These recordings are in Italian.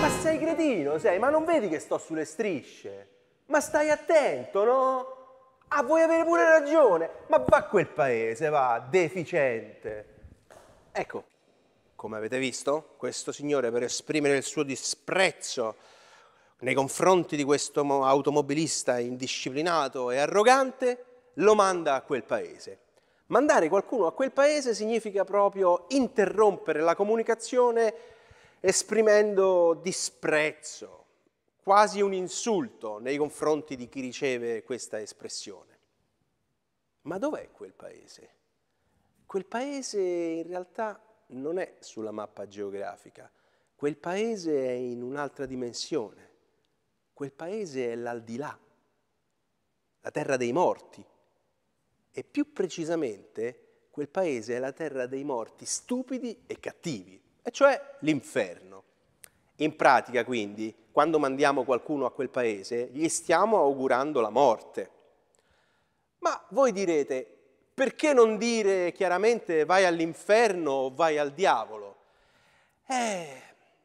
ma sei cretino, sei? Ma non vedi che sto sulle strisce? Ma stai attento, no? Ah, vuoi avere pure ragione? Ma va a quel paese, va, deficiente. Ecco, come avete visto, questo signore per esprimere il suo disprezzo nei confronti di questo automobilista indisciplinato e arrogante, lo manda a quel paese. Mandare qualcuno a quel paese significa proprio interrompere la comunicazione esprimendo disprezzo, quasi un insulto nei confronti di chi riceve questa espressione. Ma dov'è quel paese? Quel paese in realtà non è sulla mappa geografica, quel paese è in un'altra dimensione, quel paese è l'aldilà, la terra dei morti e più precisamente quel paese è la terra dei morti stupidi e cattivi e cioè l'inferno. In pratica, quindi, quando mandiamo qualcuno a quel paese, gli stiamo augurando la morte. Ma voi direte, perché non dire chiaramente vai all'inferno o vai al diavolo? Eh,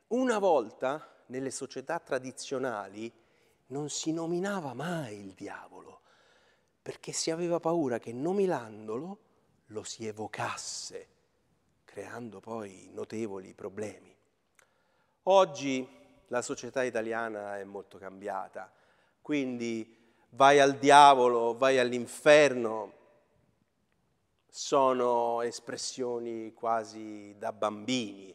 una volta nelle società tradizionali non si nominava mai il diavolo, perché si aveva paura che nominandolo lo si evocasse creando poi notevoli problemi. Oggi la società italiana è molto cambiata, quindi vai al diavolo, vai all'inferno, sono espressioni quasi da bambini.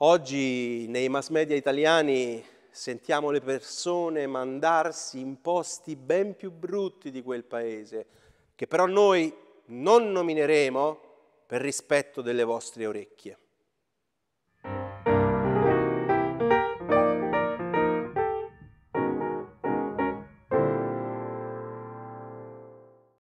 Oggi nei mass media italiani sentiamo le persone mandarsi in posti ben più brutti di quel paese, che però noi non nomineremo per rispetto delle vostre orecchie.